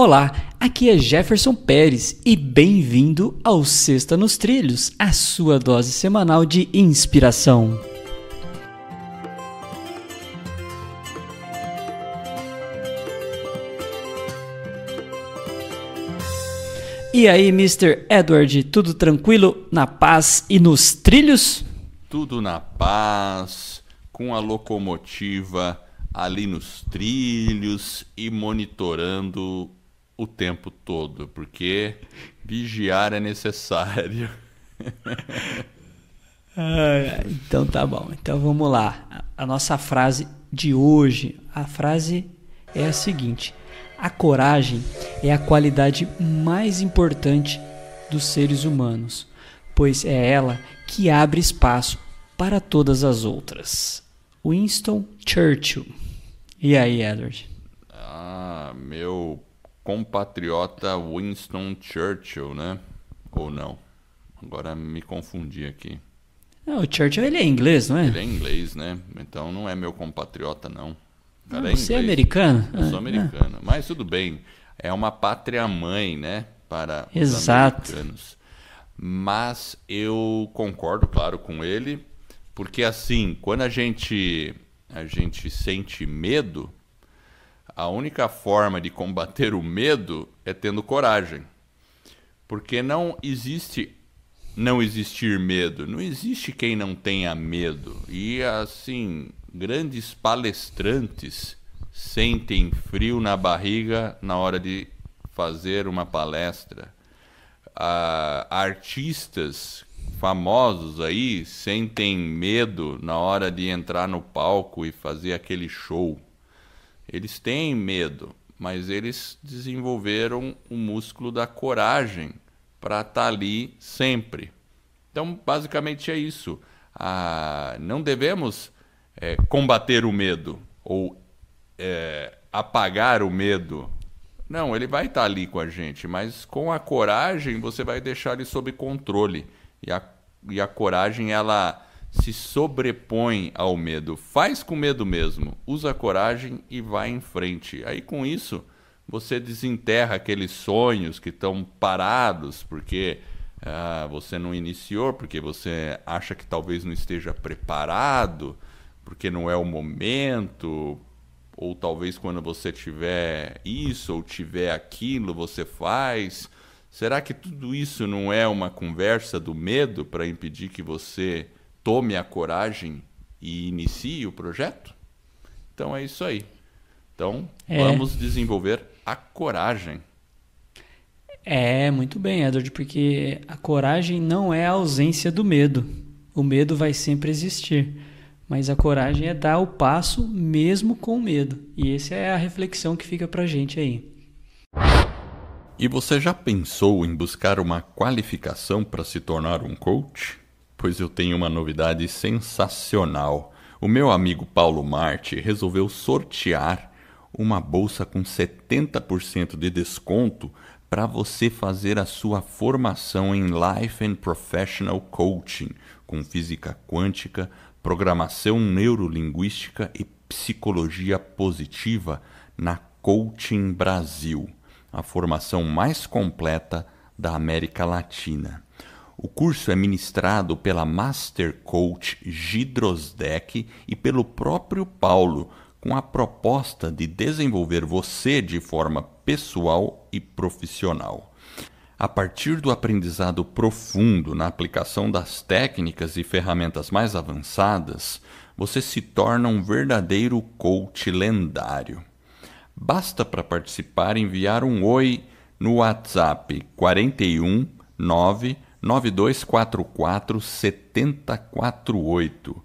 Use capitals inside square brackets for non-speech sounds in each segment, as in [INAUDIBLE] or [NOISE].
Olá, aqui é Jefferson Pérez e bem-vindo ao Sexta nos Trilhos, a sua dose semanal de inspiração. E aí, Mr. Edward, tudo tranquilo, na paz e nos trilhos? Tudo na paz, com a locomotiva ali nos trilhos e monitorando o tempo todo, porque vigiar é necessário. [LAUGHS] então tá bom. Então vamos lá. A nossa frase de hoje, a frase é a seguinte: A coragem é a qualidade mais importante dos seres humanos, pois é ela que abre espaço para todas as outras. Winston Churchill. E aí, Edward? Ah, meu compatriota Winston Churchill, né? Ou não? Agora me confundi aqui. Não, é, o Churchill ele é inglês, não é? Ele é inglês, né? Então não é meu compatriota, não. não ah, é você é americano? Eu sou ah, americano. Ah. Mas tudo bem. É uma pátria mãe, né? Para Exato. americanos. Mas eu concordo, claro, com ele, porque assim, quando a gente a gente sente medo, a única forma de combater o medo é tendo coragem. Porque não existe não existir medo, não existe quem não tenha medo. E assim, grandes palestrantes sentem frio na barriga na hora de fazer uma palestra. Ah, artistas famosos aí sentem medo na hora de entrar no palco e fazer aquele show. Eles têm medo, mas eles desenvolveram o músculo da coragem para estar tá ali sempre. Então, basicamente é isso. Ah, não devemos é, combater o medo ou é, apagar o medo. Não, ele vai estar tá ali com a gente, mas com a coragem você vai deixar ele sob controle. E a, e a coragem, ela se sobrepõe ao medo. Faz com medo mesmo, usa coragem e vai em frente. Aí com isso você desenterra aqueles sonhos que estão parados porque ah, você não iniciou, porque você acha que talvez não esteja preparado, porque não é o momento, ou talvez quando você tiver isso ou tiver aquilo, você faz. Será que tudo isso não é uma conversa do medo para impedir que você tome a coragem e inicie o projeto? Então é isso aí. Então é. vamos desenvolver a coragem. É, muito bem, Edward, porque a coragem não é a ausência do medo. O medo vai sempre existir. Mas a coragem é dar o passo mesmo com medo. E essa é a reflexão que fica pra gente aí. E você já pensou em buscar uma qualificação para se tornar um coach? pois eu tenho uma novidade sensacional. O meu amigo Paulo Marte resolveu sortear uma bolsa com 70% de desconto para você fazer a sua formação em Life and Professional Coaching, com física quântica, programação neurolinguística e psicologia positiva na Coaching Brasil, a formação mais completa da América Latina. O curso é ministrado pela Master Coach Gidrosdek e pelo próprio Paulo, com a proposta de desenvolver você de forma pessoal e profissional. A partir do aprendizado profundo na aplicação das técnicas e ferramentas mais avançadas, você se torna um verdadeiro coach lendário. Basta para participar enviar um oi no WhatsApp 41 9244 7048.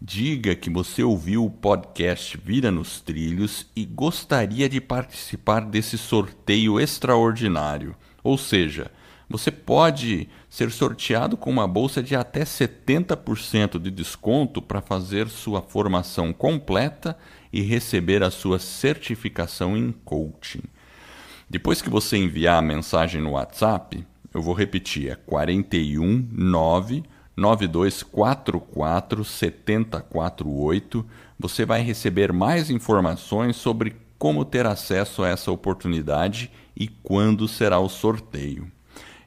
Diga que você ouviu o podcast Vira nos Trilhos e gostaria de participar desse sorteio extraordinário. Ou seja, você pode ser sorteado com uma bolsa de até 70% de desconto para fazer sua formação completa e receber a sua certificação em coaching. Depois que você enviar a mensagem no WhatsApp, eu vou repetir, é 41 9 9244 7048. Você vai receber mais informações sobre como ter acesso a essa oportunidade e quando será o sorteio.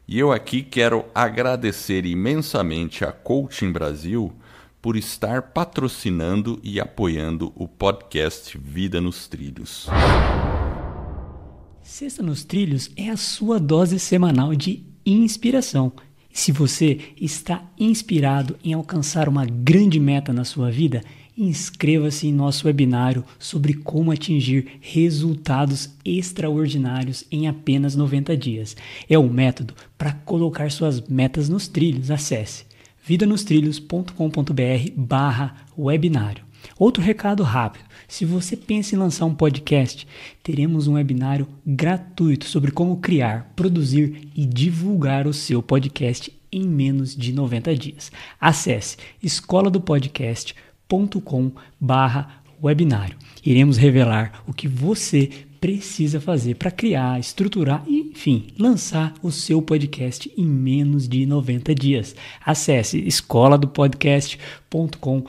E eu aqui quero agradecer imensamente a Coaching Brasil por estar patrocinando e apoiando o podcast Vida nos Trilhos. Sexta nos Trilhos é a sua dose semanal de inspiração. Se você está inspirado em alcançar uma grande meta na sua vida, inscreva-se em nosso webinário sobre como atingir resultados extraordinários em apenas 90 dias. É o um método para colocar suas metas nos trilhos. Acesse vidanostrilhos.com.br/barra webinário. Outro recado rápido: se você pensa em lançar um podcast, teremos um webinário gratuito sobre como criar, produzir e divulgar o seu podcast em menos de 90 dias. Acesse escola do podcast.com/webinário. Iremos revelar o que você precisa fazer para criar, estruturar e enfim, lançar o seu podcast em menos de 90 dias. Acesse escoladopodcastcom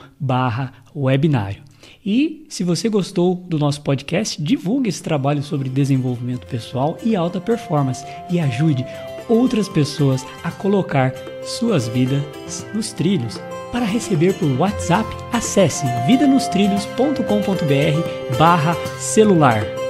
webinário E se você gostou do nosso podcast, divulgue esse trabalho sobre desenvolvimento pessoal e alta performance e ajude outras pessoas a colocar suas vidas nos trilhos. Para receber por WhatsApp, acesse vidanostrilhos.com.br barra celular.